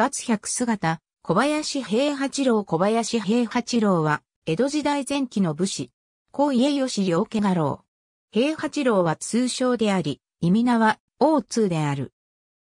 月百姿、小林平八郎小林平八郎は、江戸時代前期の武士、高家義良家画郎。平八郎は通称であり、意味名は、王通である。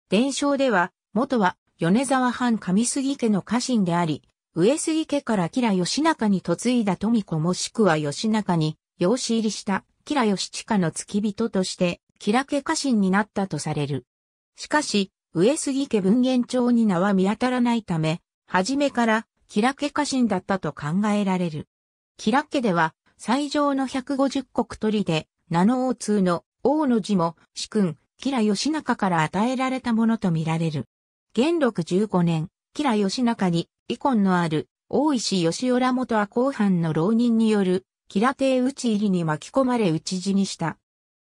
伝承では、元は、米沢藩上杉家の家臣であり、上杉家から吉良義仲に嫁いだ富子もしくは義仲に、養子入りした、吉良義親の付き人として、吉良家家臣になったとされる。しかし、上杉家文言帳に名は見当たらないため、初めからキラ家家臣だったと考えられる。キラ家では、最上の150国取りで、名の王通の王の字も、主君、キラ義仲から与えられたものとみられる。元禄15年、キラ義仲に、遺恨のある、大石義雄ら元は後半の浪人による、キラ帝討ち入りに巻き込まれ討ち死にした。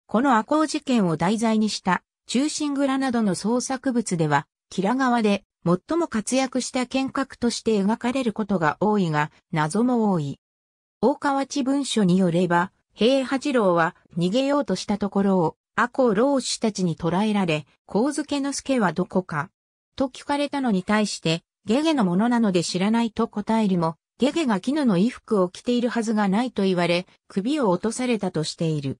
この赤穂事件を題材にした中心蔵などの創作物では、キラ川で最も活躍した剣客として描かれることが多いが、謎も多い。大河内文書によれば、平八郎は逃げようとしたところを、阿公老子たちに捕らえられ、光助の助はどこかと聞かれたのに対して、ゲゲのものなので知らないと答えるも、ゲゲが絹の衣服を着ているはずがないと言われ、首を落とされたとしている。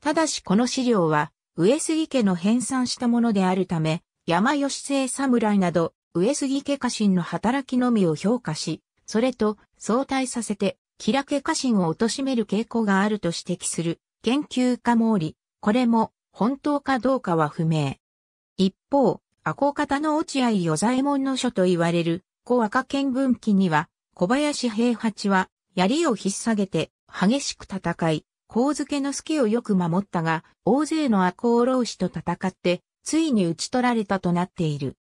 ただしこの資料は、上杉家の編纂したものであるため、山吉製侍など、上杉家家臣の働きのみを評価し、それと相対させて、キラ家家臣を貶める傾向があると指摘する研究家毛利、これも本当かどうかは不明。一方、赤方の落合与左衛門の書と言われる小赤見文記には、小林平八は槍を引っ提げて激しく戦い、光付の助をよく守ったが、大勢の赤穂浪士と戦って、ついに討ち取られたとなっている。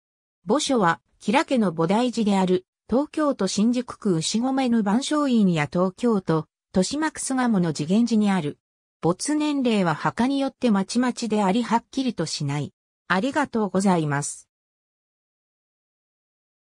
墓所は、吉良家の菩提寺である、東京都新宿区牛込の万象院や東京都、豊島区巣鴨の次元寺にある。没年齢は墓によってまちまちでありはっきりとしない。ありがとうございます。